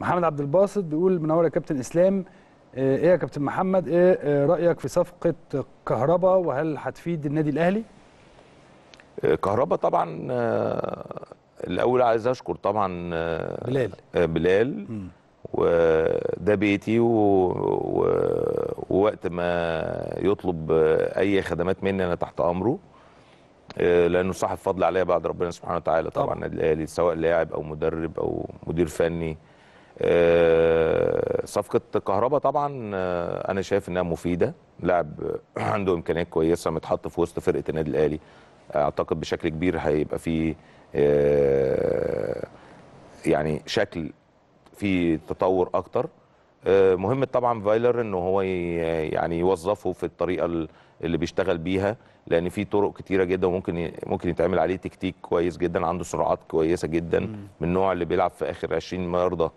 محمد عبد الباسط بيقول منور يا كابتن اسلام آه، ايه يا كابتن محمد ايه آه، رايك في صفقه كهربا وهل هتفيد النادي الاهلي آه، كهربا طبعا الاول عايز اشكر طبعا بلال بلال وده بيتي و... ووقت ما يطلب اي خدمات مني انا تحت امره لانه صاحب فضل عليا بعد ربنا سبحانه وتعالى طبعا النادي الاهلي سواء لاعب او مدرب او مدير فني آه، صفقه كهربا طبعا آه، انا شايف انها مفيده لاعب عنده امكانيات كويسه متحط في وسط فرقه النادي الاهلي اعتقد بشكل كبير هيبقى فيه آه، يعني شكل في تطور اكتر مهم طبعا فايلر ان هو يعني يوظفه في الطريقه اللي بيشتغل بيها لان في طرق كتيره جدا ممكن ممكن يتعمل عليه تكتيك كويس جدا عنده سرعات كويسه جدا من النوع اللي بيلعب في اخر 20 مرضى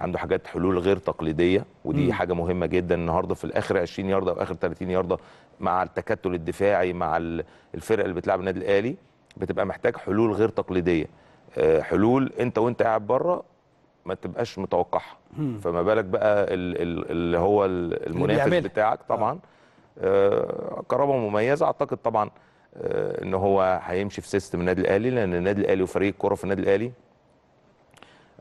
عنده حاجات حلول غير تقليديه ودي م. حاجه مهمه جدا النهارده في الاخر 20 يارده او اخر 30 يارده مع التكتل الدفاعي مع الفرق اللي بتلعب النادي الاهلي بتبقى محتاج حلول غير تقليديه آه، حلول انت وانت قاعد بره ما تبقاش متوقعها فما بالك بقى اللي هو المنافس اللي بتاعك طبعا آه. آه، كرامه مميزه اعتقد طبعا ان هو هيمشي في سيستم النادي الاهلي لان النادي الاهلي وفريق الكوره في النادي الاهلي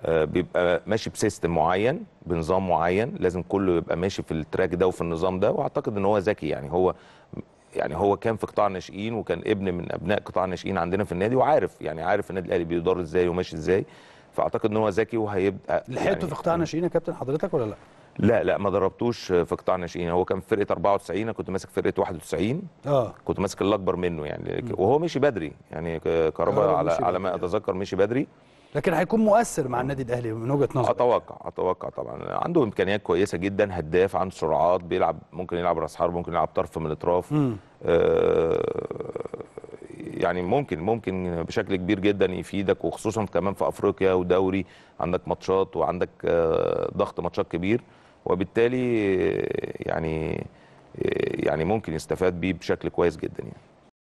آه، بيبقى ماشي بسيستم معين بنظام معين لازم كله يبقى ماشي في التراك ده وفي النظام ده واعتقد ان هو ذكي يعني هو يعني هو كان في قطاع ناشئين وكان ابن من ابناء قطاع ناشئين عندنا في النادي وعارف يعني عارف النادي الاهلي بيدار ازاي وماشي ازاي فاعتقد ان هو ذكي وهيبقى لحقته يعني في قطاع ناشئين يا كابتن حضرتك ولا لا؟ لا لا ما دربتوش في قطاع ناشئين هو كان في فرقه 94 انا كنت ماسك فرقه 91 اه كنت ماسك الاكبر منه يعني وهو مشي بدري يعني كهرباء آه، على على ما اتذكر مشي بدري لكن هيكون مؤثر مع النادي الاهلي من وجهه نظري اتوقع اتوقع طبعا عنده امكانيات كويسه جدا هداف عنده سرعات بيلعب ممكن يلعب راس حرب ممكن يلعب طرف من الاطراف آه، يعني ممكن ممكن بشكل كبير جدا يفيدك وخصوصا كمان في افريقيا ودوري عندك ماتشات وعندك آه، ضغط ماتشات كبير وبالتالي آه، يعني يعني ممكن يستفاد بيه بشكل كويس جدا يعني